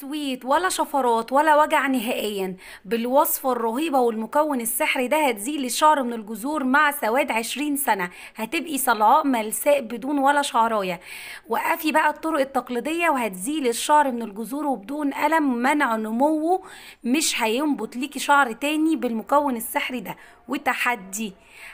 تويت ولا شفرات ولا وجع نهائيا بالوصفة الرهيبة والمكون السحري ده هتزيل الشعر من الجذور مع سواد 20 سنة هتبقي صلعاء ملساء بدون ولا شعراية وقفي بقى الطرق التقليدية وهتزيل الشعر من الجذور وبدون ألم منع نموه مش هينبت ليكي شعر تاني بالمكون السحري ده وتحدي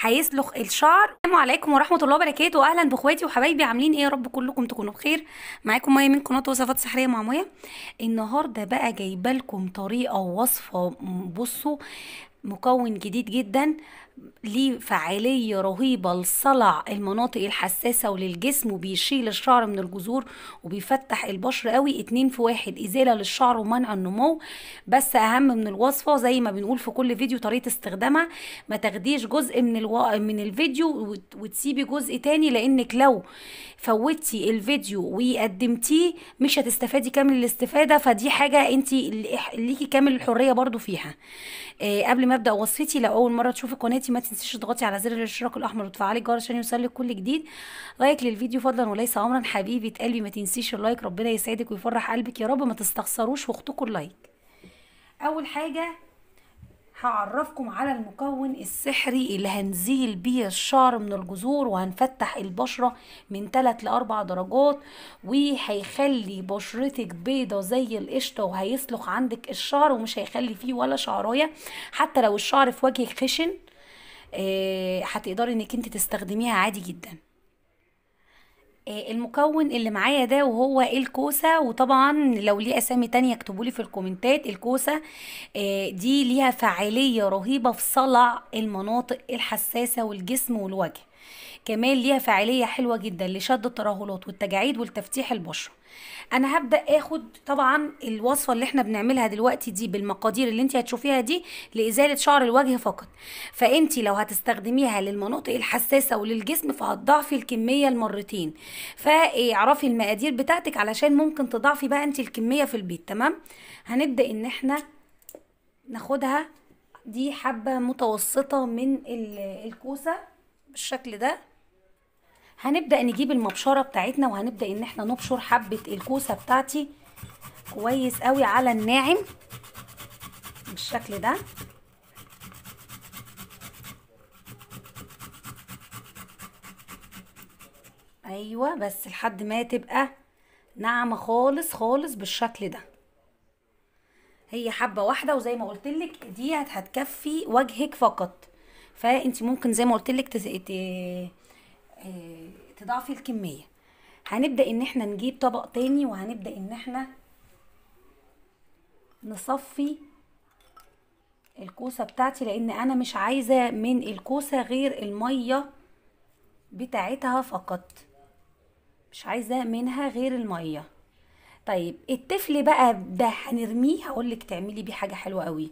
هيسلخ الشعر السلام عليكم ورحمة الله وبركاته أهلا بإخواتي وحبايبي عاملين إيه يا رب كلكم تكونوا بخير معاكم مية من قناة وصفات سحرية مع مية النهارده بقى جايبه لكم طريقه ووصفه بصوا مكون جديد جدا ليه فعالية رهيبة لصلع المناطق الحساسة وللجسم وبيشيل الشعر من الجذور وبيفتح البشر قوي اتنين في واحد ازالة للشعر ومنع النمو بس اهم من الوصفة زي ما بنقول في كل فيديو طريقة استخدامها ما تاخديش جزء من الو... من الفيديو وتسيبي جزء تاني لانك لو فوتي الفيديو وقدمتيه مش هتستفادي كامل الاستفادة فدي حاجة انت ليكي كامل الحرية برضو فيها آه قبل ما ابدأ وصفتي لو اول مرة تشوفي قناتي قناتي ما تنسيش تضغطي على زر الاشتراك الاحمر وتفعلي الجرس عشان يوصلك كل جديد لايك للفيديو فضلا وليس امرا حبيبي قلبي ما تنسيش اللايك ربنا يسعدك ويفرح قلبك يا رب ما تستخسروش واخطكوا اللايك اول حاجه هعرفكم على المكون السحري اللي هنزيل بيه الشعر من الجذور وهنفتح البشرة من 3 ل 4 درجات وهيخلي بشرتك بيضة زي القشطة وهيسلخ عندك الشعر ومش هيخلي فيه ولا شعراية حتى لو الشعر في وجهك خشن آه، هتقدري انك انت تستخدميها عادي جدا آه، المكون اللي معايا ده وهو الكوسة وطبعا لو ليه اسامي تانية اكتبولي في الكومنتات الكوسة آه، دي ليها فعالية رهيبة في صلع المناطق الحساسة والجسم والوجه كمان ليها فاعليه حلوه جدا لشد الترهلات والتجاعيد والتفتيح البشره انا هبدا اخد طبعا الوصفه اللي احنا بنعملها دلوقتي دي بالمقادير اللي انت هتشوفيها دي لازاله شعر الوجه فقط فانت لو هتستخدميها للمناطق الحساسه وللجسم فهتضعفي الكميه المرتين فاعرفي المقادير بتاعتك علشان ممكن تضعفي بقى انت الكميه في البيت تمام هنبدا ان احنا ناخدها دي حبه متوسطه من الكوسه بالشكل ده هنبدأ نجيب المبشرة بتاعتنا وهنبدأ ان احنا نبشر حبة الكوسة بتاعتي كويس قوي على الناعم بالشكل ده ايوه بس لحد ما تبقى ناعمه خالص خالص بالشكل ده هي حبه واحده وزي ما قلت لك دي هتكفي وجهك فقط فانت ممكن زي ما قلت لك آه، تضاعفي الكميه هنبدا ان احنا نجيب طبق تاني وهنبدا ان احنا نصفي الكوسه بتاعتي لان انا مش عايزه من الكوسه غير الميه بتاعتها فقط مش عايزه منها غير الميه طيب التفل بقى ده هنرميه هقولك تعملي بيه حاجه حلوه قوي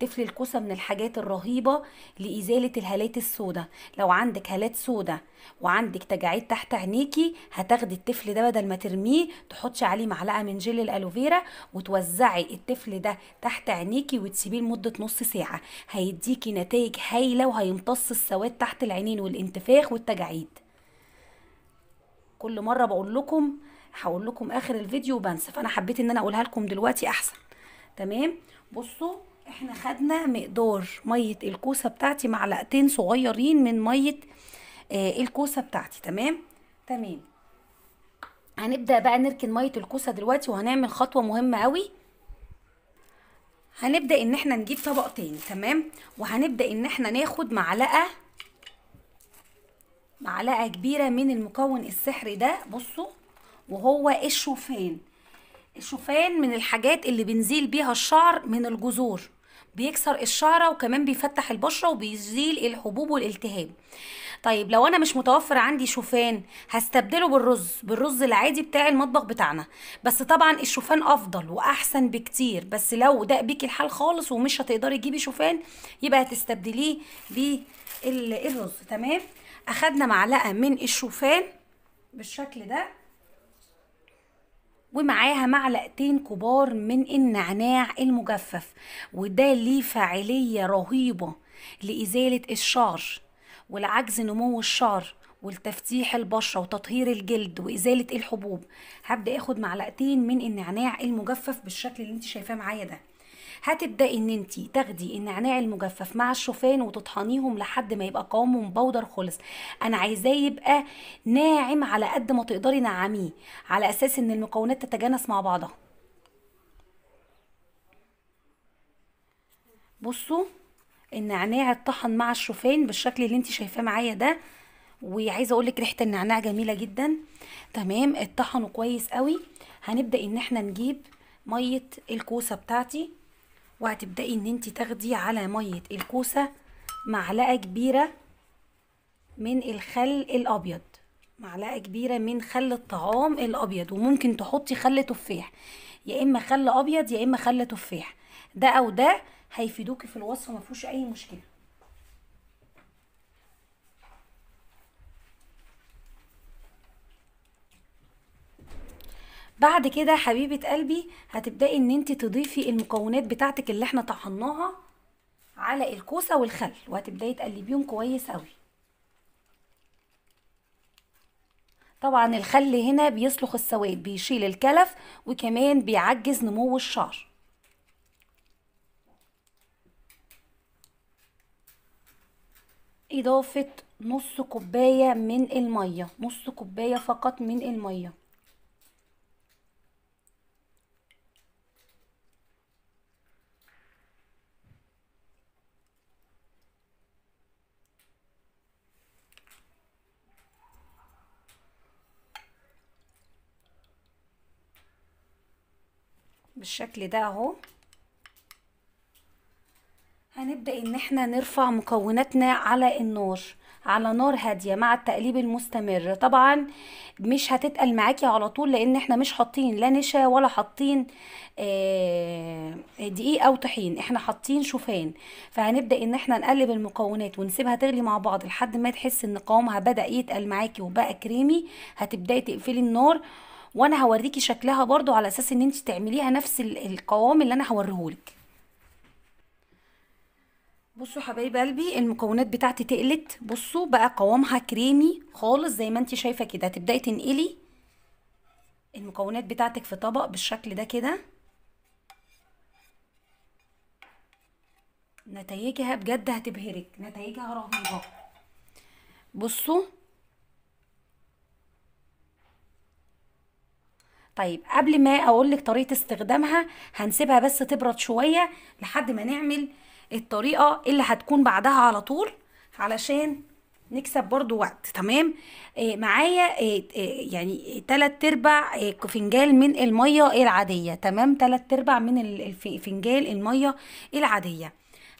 تفل الكوسه من الحاجات الرهيبه لازاله الهالات السوداء لو عندك هالات سوداء وعندك تجاعيد تحت عينيكي هتاخدي التفل ده بدل ما ترميه تحطش عليه معلقه من جل الالوفيرا وتوزعي التفل ده تحت عينيكي وتسيبيه لمده نص ساعه هيديكي نتائج هايله وهيمتص السواد تحت العينين والانتفاخ والتجاعيد كل مره بقول لكم هقول لكم اخر الفيديو وبنسى فانا حبيت ان انا اقولها لكم دلوقتي احسن تمام بصوا احنا خدنا مقدار ميه الكوسه بتاعتي معلقتين صغيرين من ميه آه الكوسه بتاعتي تمام تمام هنبدا بقى نركن ميه الكوسه دلوقتي وهنعمل خطوه مهمه قوي هنبدا ان احنا نجيب طبق تاني تمام وهنبدا ان احنا ناخد معلقه معلقه كبيره من المكون السحري ده بصوا وهو الشوفان الشوفان من الحاجات اللي بنزيل بيها الشعر من الجذور بيكسر الشعرة وكمان بيفتح البشرة وبيزيل الحبوب والالتهاب طيب لو انا مش متوفر عندي شوفان هستبدله بالرز بالرز العادي بتاع المطبخ بتاعنا بس طبعا الشوفان افضل واحسن بكتير بس لو ده بيكي الحال خالص ومش هتقدري تجيبي شوفان يبقى هتستبدليه بالرز تمام اخدنا معلقه من الشوفان بالشكل ده ومعاها معلقتين كبار من النعناع المجفف وده ليه فاعلية رهيبة لإزالة الشعر ولعجز نمو الشعر والتفتيح البشرة وتطهير الجلد وإزالة الحبوب هبدأ اخد معلقتين من النعناع المجفف بالشكل اللي انت شايفاه معايا ده هتبداي ان انت تاخدي النعناع المجفف مع الشوفان وتطحنيهم لحد ما يبقى قوامهم بودر خالص انا عايزاه يبقى ناعم على قد ما تقدري نعميه على اساس ان المكونات تتجانس مع بعضها بصوا النعناع اتطحن مع الشوفان بالشكل اللي انت شايفاه معايا ده وعايزه اقول لك ريحه النعناع جميله جدا تمام اتطحنوا كويس قوي هنبدا ان احنا نجيب ميه الكوسه بتاعتي وهتبدأي ان انت تاخدي على مية الكوسة معلقة كبيرة من الخل الابيض معلقة كبيرة من خل الطعام الابيض وممكن تحطي خل تفاح يا اما خل ابيض يا اما خل تفاح ده او ده هيفيدوكي في الوصفة مفهوش اي مشكلة بعد كده حبيبه قلبي هتبداي ان انت تضيفي المكونات بتاعتك اللي احنا طحناها على الكوسه والخل وهتبداي تقلبيهم كويس قوي طبعا الخل هنا بيصلخ السواد بيشيل الكلف وكمان بيعجز نمو الشعر اضافه نص كوبايه من الميه نص كوبايه فقط من الميه بالشكل ده اهو هنبدأ ان احنا نرفع مكوناتنا على النار على نار هادية مع التقليب المستمر طبعا مش هتتقل معاكي على طول لان احنا مش حاطين لا نشا ولا حاطين آه، دقيق او طحين احنا حاطين شوفان فهنبدأ ان احنا نقلب المكونات ونسيبها تغلي مع بعض لحد ما تحس ان قوامها بدأ يتقل معاكي وبقى كريمي هتبدأي تقفلي النار وانا هوريكي شكلها برضو على اساس ان انت تعمليها نفس القوام اللي انا هوريهولك بصوا حبايب قلبي المكونات بتاعتي تقلت بصوا بقى قوامها كريمي خالص زي ما انت شايفه كده هتبداي تنقلي المكونات بتاعتك في طبق بالشكل ده كده نتائجها بجد هتبهرك نتائجها رهيبه بصوا طيب قبل ما اقول لك طريقه استخدامها هنسيبها بس تبرد شويه لحد ما نعمل الطريقه اللي هتكون بعدها على طول علشان نكسب برضو وقت تمام إيه معايا إيه يعني تلات ارباع آه، فنجان من الميه العاديه تمام تلات ارباع من فنجان الميه العاديه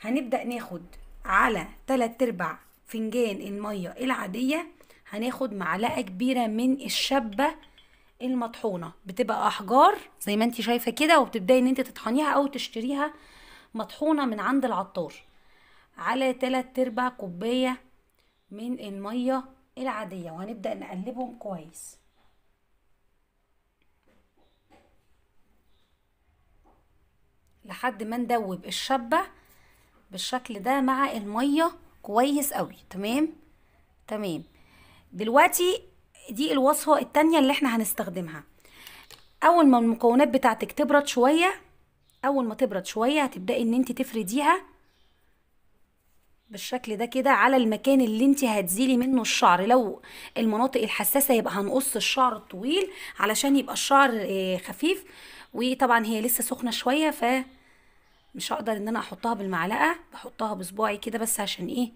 هنبدا ناخد على تلات ارباع فنجان الميه العاديه هناخد معلقه كبيره من الشبه المطحونه بتبقى احجار زي ما انت شايفه كده وبتبداي ان انت تطحنيها او تشتريها مطحونه من عند العطار على تلات ارباع كوبايه من الميه العاديه وهنبدا نقلبهم كويس لحد ما ندوب الشبه بالشكل ده مع الميه كويس قوي تمام تمام دلوقتي دي الوصفة التانية اللي احنا هنستخدمها اول ما المكونات بتاعتك تبرد شوية اول ما تبرد شوية هتبدأي ان انت تفرديها بالشكل ده كده على المكان اللي انت هتزيلي منه الشعر لو المناطق الحساسه يبقى هنقص الشعر الطويل علشان يبقى الشعر آه، خفيف وطبعا هي لسه سخنه شويه ف مش هقدر ان انا احطها بالمعلقه بحطها بصباعي كده بس عشان ايه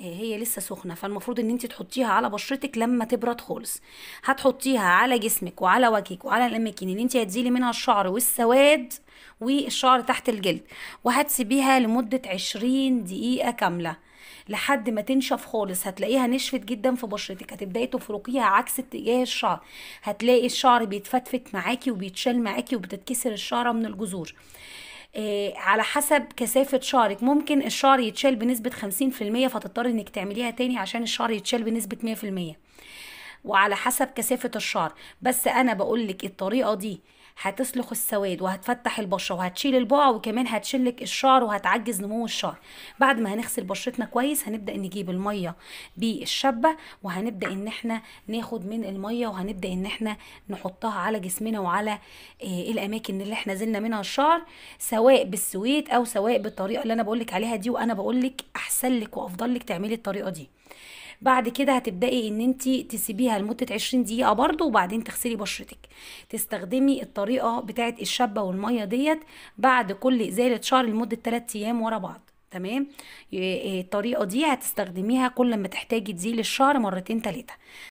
آه، هي لسه سخنه فالمفروض ان انت تحطيها على بشرتك لما تبرد خالص هتحطيها على جسمك وعلى وجهك وعلى الاماكن ان انت هتزيلي منها الشعر والسواد والشعر تحت الجلد وهتسيبيها لمده عشرين دقيقه كامله لحد ما تنشف خالص هتلاقيها نشفت جدا في بشرتك هتبداي تفركيها عكس اتجاه الشعر هتلاقي الشعر بيتفتفت معاكي وبيتشال معاكي وبتتكسر الشعره من الجذور آه، على حسب كثافة شعرك ممكن الشعر يتشال بنسبة 50% فتضطري انك تعمليها تاني عشان الشعر يتشال بنسبة 100% وعلى حسب كثافة الشعر بس انا بقولك الطريقة دي هتسلخ السواد وهتفتح البشره وهتشيل البقع وكمان هتشلك الشعر وهتعجز نمو الشعر بعد ما هنغسل بشرتنا كويس هنبدا نجيب الميه بالشابه وهنبدا ان احنا ناخد من الميه وهنبدا ان احنا نحطها على جسمنا وعلى إيه الاماكن اللي احنا زلنا منها الشعر سواء بالسويت او سواء بالطريقه اللي انا بقولك عليها دي وانا بقولك احسن لك وافضل لك تعملي الطريقه دي بعد كده هتبداي ان انت تسيبيها لمده 20 دقيقه برده وبعدين تغسلي بشرتك تستخدمي الطريقه بتاعه الشابه والميه ديت بعد كل ازاله شعر لمده 3 ايام ورا بعض تمام آه، الطريقه دي هتستخدميها كل ما تحتاجي تزيل الشعر مرتين ثلاثه